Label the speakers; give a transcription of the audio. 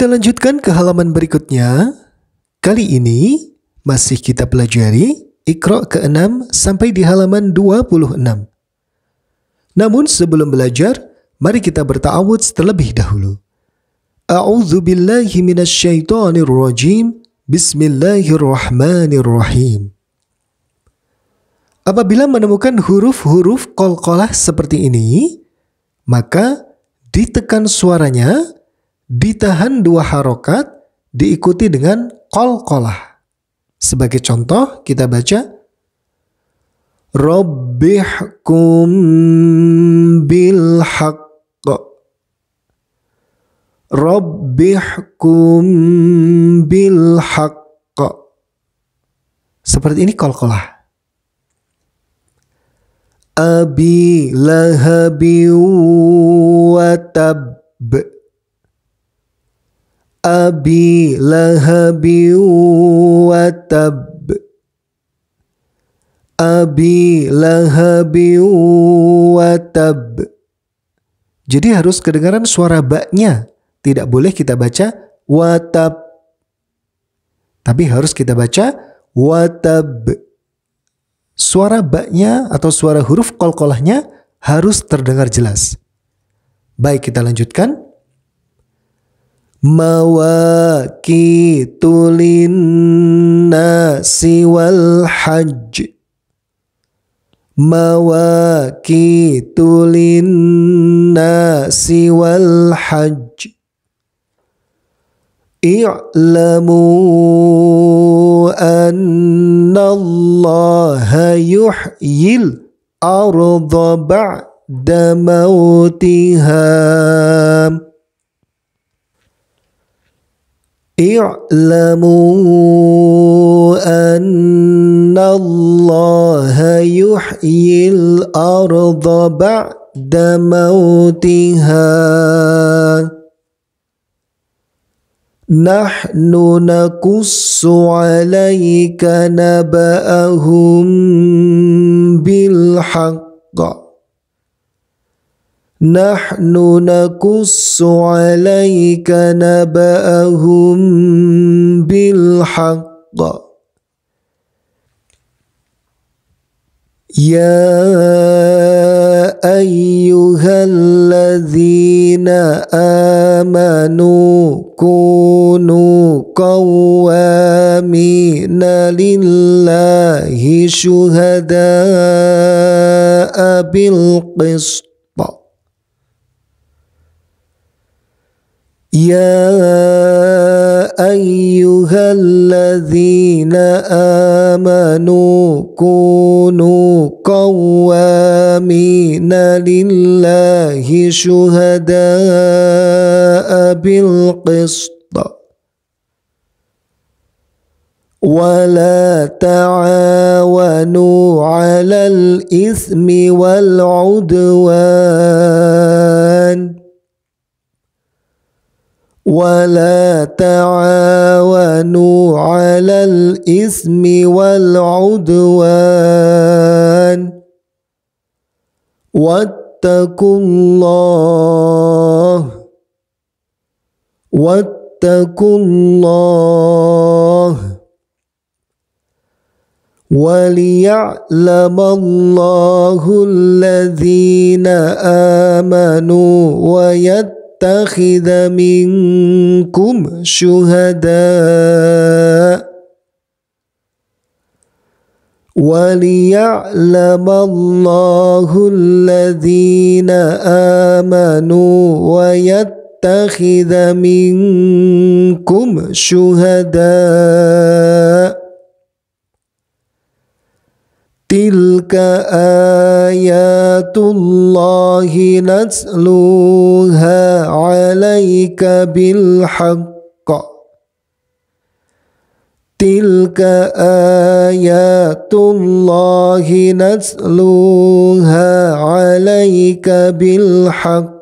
Speaker 1: Kita lanjutkan ke halaman berikutnya. Kali ini masih kita pelajari Iqra ke-6 sampai di halaman 26. Namun sebelum belajar, mari kita bertawud terlebih dahulu. A'udzu billahi minasyaitonir rajim. Bismillahirrahmanirrahim. Apabila menemukan huruf-huruf kol-kolah seperti ini, maka ditekan suaranya ditahan dua harokat diikuti dengan kol-kolah. Sebagai contoh kita baca Rabbihkum bil haqq Rabbihkum bil haqq Seperti ini kol-kolah. Abi lahabi watab. Abi Lahabi wa Abi Lahabi Jadi harus kedengaran suara baknya Tidak boleh kita baca watab Tapi harus kita baca watab Suara baknya atau suara huruf kol kolkolahnya harus terdengar jelas Baik kita lanjutkan مواكيت للناس والحج مواكيت للناس والحج اعلموا أن الله يحيي الأرض بعد موتها اعلموا أن الله يحيي الأرض بعد موتها نحن نقص عليك نبأهم بالحق نحن نقص عليك نبأهم بالحق يا أيها الذين آمنوا كونوا قوامين لله شهداء بالقسط يا ايها الذين امنوا كونوا قوامين لله شهداء بالقسط ولا تعاونوا على الاثم والعدوان ولا تعاونوا على الإثم والعدوان واتقوا الله واتقوا الله وليعلم الله الذين آمنوا ويتقوا يتخذ منكم شهداء وليعلم الله الذين امنوا ويتخذ منكم شهداء تلك آيات الله نتلوها عليك بالحق تلك آيات الله نتلوها عليك بالحق